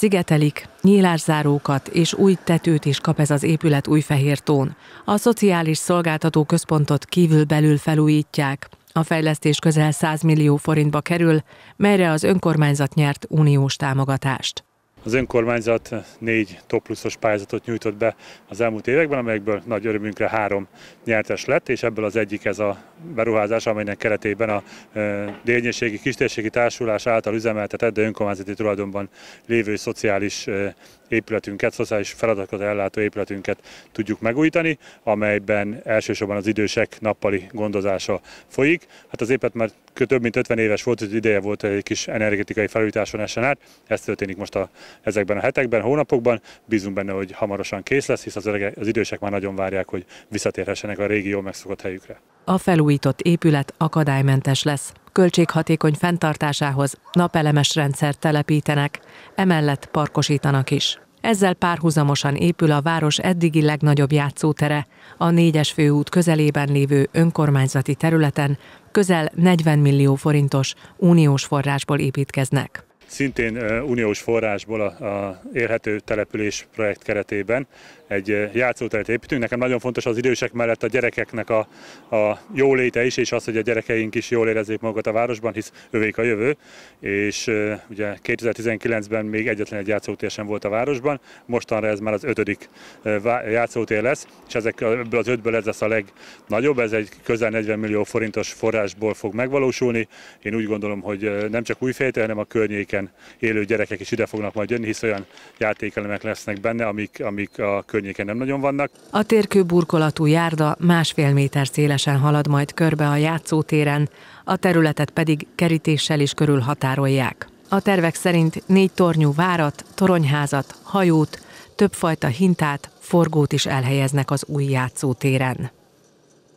Szigetelik, nyílászárókat és új tetőt is kap ez az épület Újfehértón. A Szociális Szolgáltató Központot kívülbelül felújítják. A fejlesztés közel 100 millió forintba kerül, melyre az önkormányzat nyert uniós támogatást. Az önkormányzat négy top pluszos pályázatot nyújtott be az elmúlt években, amelyekből nagy örömünkre három nyertes lett, és ebből az egyik ez a beruházás, amelynek keretében a délnyéségi kistérségi társulás által üzemeltetett, de önkormányzati tulajdonban lévő szociális épületünket, szociális feladatokat ellátó épületünket tudjuk megújítani, amelyben elsősorban az idősek nappali gondozása folyik. Hát az épület már több mint 50 éves volt, hogy ideje volt egy kis energetikai felújításon essen át. Ez történik most a, ezekben a hetekben, hónapokban. Bízunk benne, hogy hamarosan kész lesz, hisz az, örege, az idősek már nagyon várják, hogy visszatérhessenek a régi jól megszokott helyükre. A felújított épület akadálymentes lesz. Költséghatékony fenntartásához napelemes rendszert telepítenek, emellett parkosítanak is. Ezzel párhuzamosan épül a város eddigi legnagyobb játszótere, a négyes főút közelében lévő önkormányzati területen közel 40 millió forintos uniós forrásból építkeznek szintén uniós forrásból a, a élhető település projekt keretében egy játszóteret építünk. Nekem nagyon fontos az idősek mellett a gyerekeknek a, a jóléte is, és az, hogy a gyerekeink is jól érezzék magukat a városban, hisz övék a jövő. És ugye 2019-ben még egyetlen egy játszótér sem volt a városban, mostanra ez már az ötödik játszótér lesz, és ezek, ebből az ötből ez lesz a legnagyobb, ez egy közel 40 millió forintos forrásból fog megvalósulni. Én úgy gondolom, hogy nem csak újfejtel, hanem a környéken élő gyerekek is ide fognak majd jönni, hisz olyan játékelemek lesznek benne, amik, amik a környéken környéken nem nagyon vannak. A térkő burkolatú járda másfél méter szélesen halad majd körbe a játszótéren, a területet pedig kerítéssel is határolják. A tervek szerint négy tornyú várat, toronyházat, hajót, többfajta hintát, forgót is elhelyeznek az új játszótéren.